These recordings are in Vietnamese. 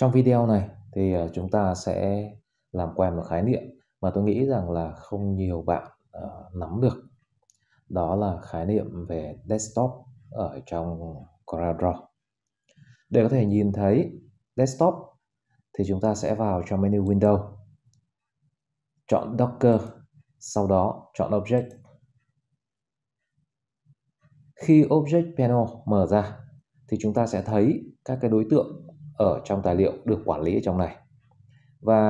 Trong video này thì ờ, chúng ta sẽ làm quen một khái niệm mà tôi nghĩ rằng là không nhiều bạn uh, nắm được. Đó là khái niệm về desktop ở trong CorelDRAW. Để có thể nhìn thấy desktop thì chúng ta sẽ vào trong menu Window, chọn Docker, sau đó chọn Object. Khi Object Panel mở ra thì chúng ta sẽ thấy các cái đối tượng ở trong tài liệu được quản lý ở trong này và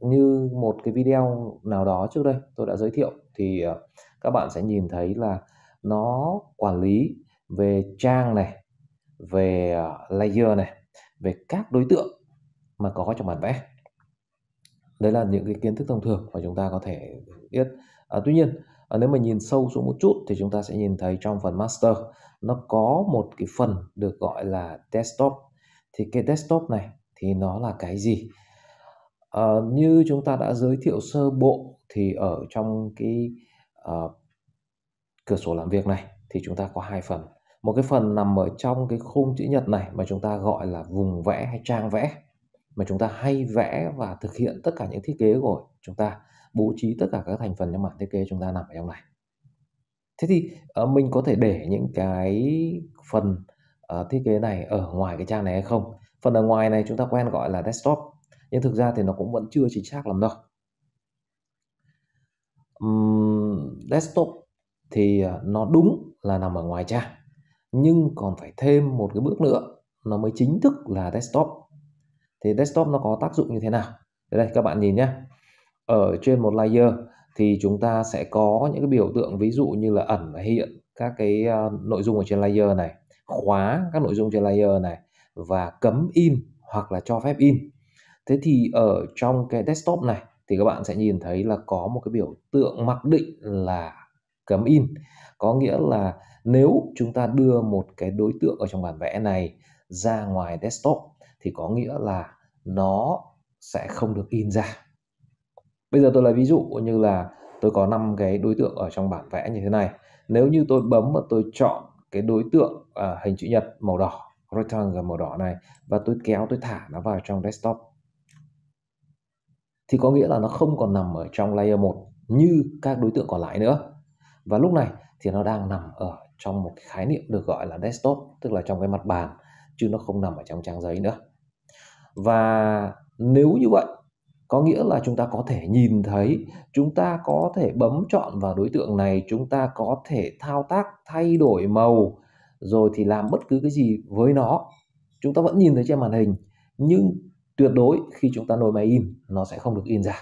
như một cái video nào đó trước đây tôi đã giới thiệu thì ờ, các bạn sẽ nhìn thấy là nó quản lý về trang này về ờ, layer này về các đối tượng mà có trong bản vẽ đấy là những cái kiến thức thông thường mà chúng ta có thể biết à, tuy nhiên à, nếu mà nhìn sâu xuống một chút thì chúng ta sẽ nhìn thấy trong phần master nó có một cái phần được gọi là desktop thì cái desktop này thì nó là cái gì à, như chúng ta đã giới thiệu sơ bộ thì ở trong cái uh, cửa sổ làm việc này thì chúng ta có hai phần một cái phần nằm ở trong cái khung chữ nhật này mà chúng ta gọi là vùng vẽ hay trang vẽ mà chúng ta hay vẽ và thực hiện tất cả những thiết kế của chúng ta bố trí tất cả các thành phần trong bản thiết kế chúng ta nằm ở trong này thế thì uh, mình có thể để những cái phần Ờ, thiết kế này ở ngoài cái trang này hay không phần ở ngoài này chúng ta quen gọi là desktop nhưng thực ra thì nó cũng vẫn chưa chính xác lắm đâu um, desktop thì ờ, nó đúng là nằm ở ngoài trang nhưng còn phải thêm một cái bước nữa nó mới chính thức là desktop thì desktop nó có tác dụng như thế nào Thế đây các bạn nhìn nhé ở trên một layer thì chúng ta sẽ có những cái biểu tượng ví dụ như là ẩn và hiện các cái ờ, nội dung ở trên layer này khóa các nội dung trên layer này và cấm in hoặc là cho phép in thế thì ở trong cái desktop này thì các bạn sẽ nhìn thấy là có một cái biểu tượng mặc định là cấm in có nghĩa là nếu chúng ta đưa một cái đối tượng ở trong bản vẽ này ra ngoài desktop thì có nghĩa là nó sẽ không được in ra bây giờ tôi lấy ví dụ như là tôi có 5 cái đối tượng ở trong bản vẽ như thế này nếu như tôi bấm và tôi chọn cái đối tượng à, hình chữ nhật màu đỏ rectangle màu đỏ này và tôi kéo tôi thả nó vào trong desktop thì có nghĩa là nó không còn nằm ở trong layer 1 như các đối tượng còn lại nữa và lúc này thì nó đang nằm ở trong một cái khái niệm được gọi là desktop tức là trong cái mặt bàn chứ nó không nằm ở trong trang giấy nữa và nếu như vậy có nghĩa là chúng ta có thể nhìn thấy chúng ta có thể bấm chọn vào đối tượng này chúng ta có thể thao tác thay đổi màu rồi thì làm bất cứ cái gì với nó chúng ta vẫn nhìn thấy trên màn hình nhưng tuyệt đối khi chúng ta nồi máy in nó sẽ không được in ra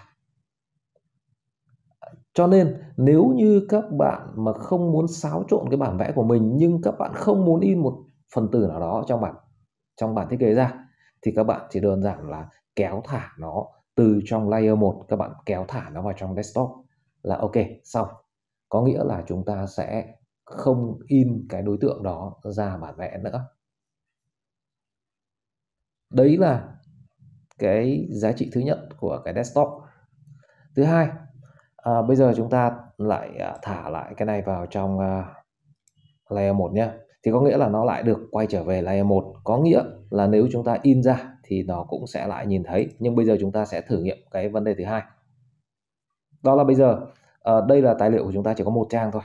cho nên nếu như các bạn mà không muốn xáo trộn cái bản vẽ của mình nhưng các bạn không muốn in một phần tử nào đó trong bản trong bản thiết kế ra thì các bạn chỉ đơn giản là kéo thả nó từ trong layer 1 các bạn kéo thả nó vào trong desktop là ok xong có nghĩa là chúng ta sẽ không in cái đối tượng đó ra bản vẽ nữa đấy là cái giá trị thứ nhất của cái desktop thứ hai à, bây giờ chúng ta lại à, thả lại cái này vào trong uh, layer 1 nhé thì có nghĩa là nó lại được quay trở về layer 1 có nghĩa là nếu chúng ta in ra thì nó cũng sẽ lại nhìn thấy nhưng bây giờ chúng ta sẽ thử nghiệm cái vấn đề thứ hai đó là bây giờ à, đây là tài liệu của chúng ta chỉ có một trang thôi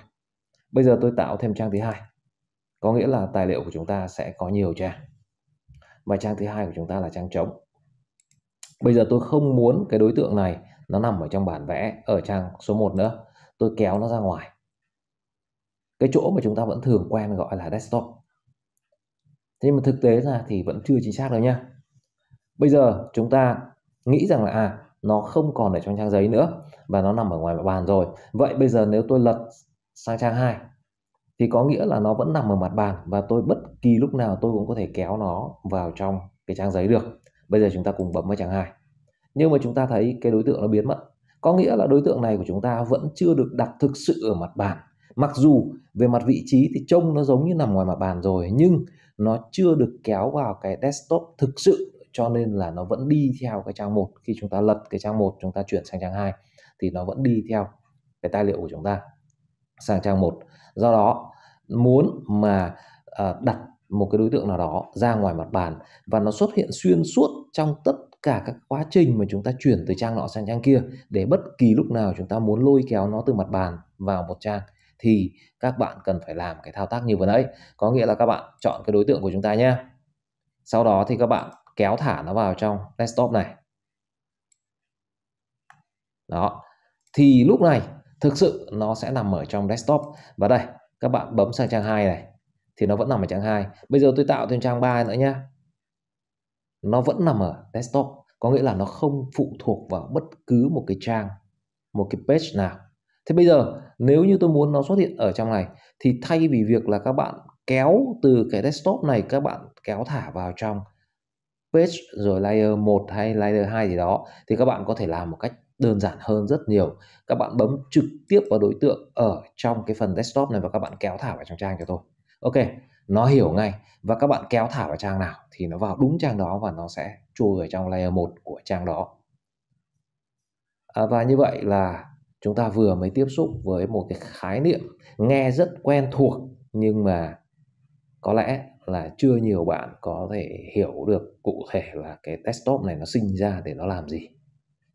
bây giờ tôi tạo thêm trang thứ hai có nghĩa là tài liệu của chúng ta sẽ có nhiều trang và trang thứ hai của chúng ta là trang trống bây giờ tôi không muốn cái đối tượng này nó nằm ở trong bản vẽ ở trang số 1 nữa tôi kéo nó ra ngoài cái chỗ mà chúng ta vẫn thường quen gọi là desktop thế nhưng mà thực tế ra thì vẫn chưa chính xác đâu nha bây giờ chúng ta nghĩ rằng là à nó không còn ở trong trang giấy nữa và nó nằm ở ngoài mặt bàn rồi vậy bây giờ nếu tôi lật sang trang 2 thì có nghĩa là nó vẫn nằm ở mặt bàn và tôi bất kỳ lúc nào tôi cũng có thể kéo nó vào trong cái trang giấy được bây giờ chúng ta cùng bấm vào trang 2 nhưng mà chúng ta thấy cái đối tượng nó biến mất có nghĩa là đối tượng này của chúng ta vẫn chưa được đặt thực sự ở mặt bàn mặc dù về mặt vị trí thì trông nó giống như nằm ngoài mặt bàn rồi nhưng nó chưa được kéo vào cái desktop thực sự cho nên là nó vẫn đi theo cái trang một khi chúng ta lật cái trang một chúng ta chuyển sang trang 2 thì nó vẫn đi theo cái tài liệu của chúng ta sang trang một do đó muốn mà ờ, đặt một cái đối tượng nào đó ra ngoài mặt bàn và nó xuất hiện xuyên suốt trong tất cả các quá trình mà chúng ta chuyển từ trang nọ sang trang kia để bất kỳ lúc nào chúng ta muốn lôi kéo nó từ mặt bàn vào một trang thì các bạn cần phải làm cái thao tác như vừa nãy có nghĩa là các bạn chọn cái đối tượng của chúng ta nhé sau đó thì các bạn kéo thả nó vào trong desktop này đó thì lúc này thực sự nó sẽ nằm ở trong desktop và đây các bạn bấm sang trang 2 này thì nó vẫn nằm ở trang 2 bây giờ tôi tạo thêm trang 3 nữa nhé nó vẫn nằm ở desktop có nghĩa là nó không phụ thuộc vào bất cứ một cái trang một cái page nào Thế bây giờ nếu như tôi muốn nó xuất hiện ở trong này thì thay vì việc là các bạn kéo từ cái desktop này các bạn kéo thả vào trong page rồi layer 1 hay layer 2 gì đó thì các bạn có thể làm một cách đơn giản hơn rất nhiều. Các bạn bấm trực tiếp vào đối tượng ở trong cái phần desktop này và các bạn kéo thả vào trong trang cho tôi. Ok, nó hiểu ngay và các bạn kéo thả vào trang nào thì nó vào đúng trang đó và nó sẽ chui ở trong layer 1 của trang đó. À, và như vậy là chúng ta vừa mới tiếp xúc với một cái khái niệm nghe rất quen thuộc nhưng mà có lẽ là chưa nhiều bạn có thể hiểu được cụ thể là cái desktop này nó sinh ra để nó làm gì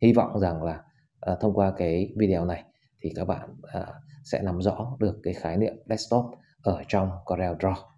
hy vọng rằng là à, thông qua cái video này thì các bạn à, sẽ nắm rõ được cái khái niệm desktop ở trong Coreldraw